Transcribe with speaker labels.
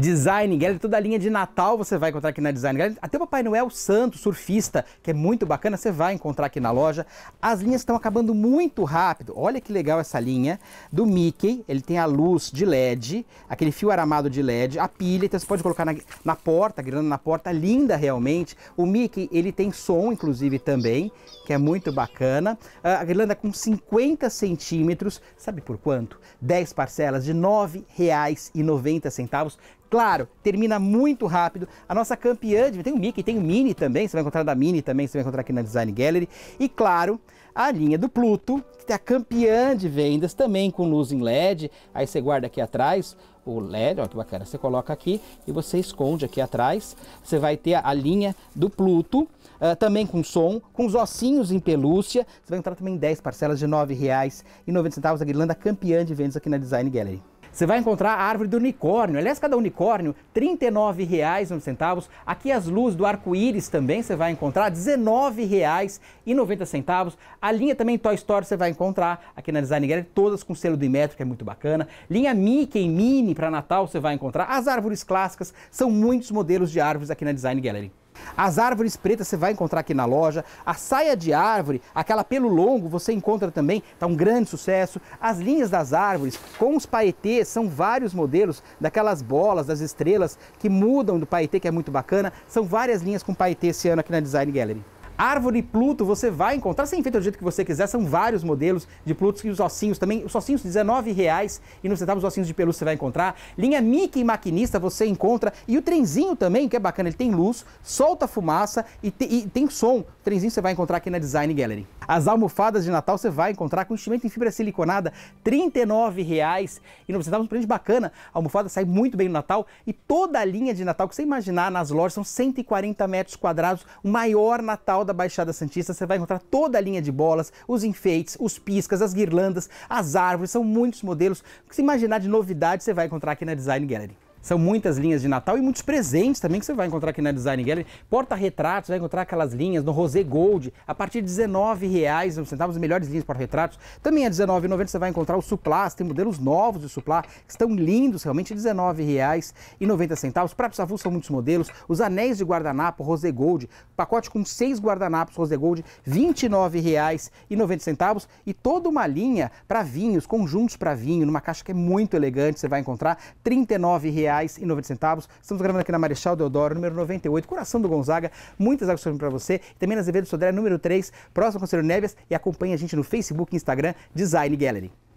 Speaker 1: Design Gallery, toda a linha de Natal você vai encontrar aqui na Design Gallery. Até o Papai Noel Santo, surfista, que é muito bacana, você vai encontrar aqui na loja. As linhas estão acabando muito rápido. Olha que legal essa linha do Mickey. Ele tem a luz de LED, aquele fio aramado de LED, a pilha, então você pode colocar na, na porta, grana na porta, linda realmente. O Mickey, ele tem som, inclusive, também, que é muito bacana. Ah, a guirlanda com 50 centímetros, sabe por quanto? 10 parcelas de R$ 9,90 Claro, termina muito rápido. A nossa campeã, tem o Mickey, tem o Mini também, você vai encontrar da Mini também, você vai encontrar aqui na Design Gallery. E claro, a linha do Pluto, que é a campeã de vendas também com luz em LED. Aí você guarda aqui atrás o LED, olha que bacana, você coloca aqui e você esconde aqui atrás. Você vai ter a linha do Pluto, uh, também com som, com os ossinhos em pelúcia. Você vai encontrar também 10 parcelas de R$ 9,90 a guirlanda campeã de vendas aqui na Design Gallery. Você vai encontrar a árvore do unicórnio. Aliás, cada unicórnio, R$ 39,00. Aqui as luzes do arco-íris também você vai encontrar, R$ 19,90. A linha também Toy Story você vai encontrar aqui na Design Gallery, todas com selo do metro, que é muito bacana. Linha Mickey Mini para Natal você vai encontrar. As árvores clássicas são muitos modelos de árvores aqui na Design Gallery. As árvores pretas você vai encontrar aqui na loja. A saia de árvore, aquela pelo longo, você encontra também, está um grande sucesso. As linhas das árvores, com os paetês, são vários modelos daquelas bolas, das estrelas que mudam do paetê, que é muito bacana. São várias linhas com paetê esse ano aqui na Design Gallery. Árvore Pluto você vai encontrar, você enfeita do jeito que você quiser, são vários modelos de Plutos e os ossinhos também, os ossinhos R$19,00 e nos centavos os ossinhos de pelúcia você vai encontrar. Linha Mickey Maquinista você encontra e o trenzinho também, que é bacana, ele tem luz, solta fumaça e, te, e tem som. O trenzinho você vai encontrar aqui na Design Gallery. As almofadas de Natal você vai encontrar com enchimento em fibra siliconada, R$ 39,00. E não, precisamos um presente bacana, a almofada sai muito bem no Natal. E toda a linha de Natal que você imaginar nas lojas são 140 metros quadrados, o maior Natal da Baixada Santista. Você vai encontrar toda a linha de bolas, os enfeites, os piscas, as guirlandas, as árvores, são muitos modelos. O que você imaginar de novidade você vai encontrar aqui na Design Gallery. São muitas linhas de Natal e muitos presentes também que você vai encontrar aqui na Design Gallery. Porta-retratos, vai encontrar aquelas linhas no Rosé Gold, a partir de R$19,00, as melhores linhas porta-retratos. Também a é R$19,90 você vai encontrar o Supla, tem modelos novos de Suplá, que estão lindos realmente, R$19,90. Pratos avulsos são muitos modelos, os anéis de guardanapo Rosé Gold, pacote com seis guardanapos Rosé Gold, R$29,90. E toda uma linha para vinhos, conjuntos para vinho, numa caixa que é muito elegante, você vai encontrar R$39,00 centavos Estamos gravando aqui na Marechal Deodoro, número 98, coração do Gonzaga. Muitas águas para você. Também na Azevedo Sodré, número 3, próximo Conselho Neves. E acompanhe a gente no Facebook e Instagram, Design Gallery.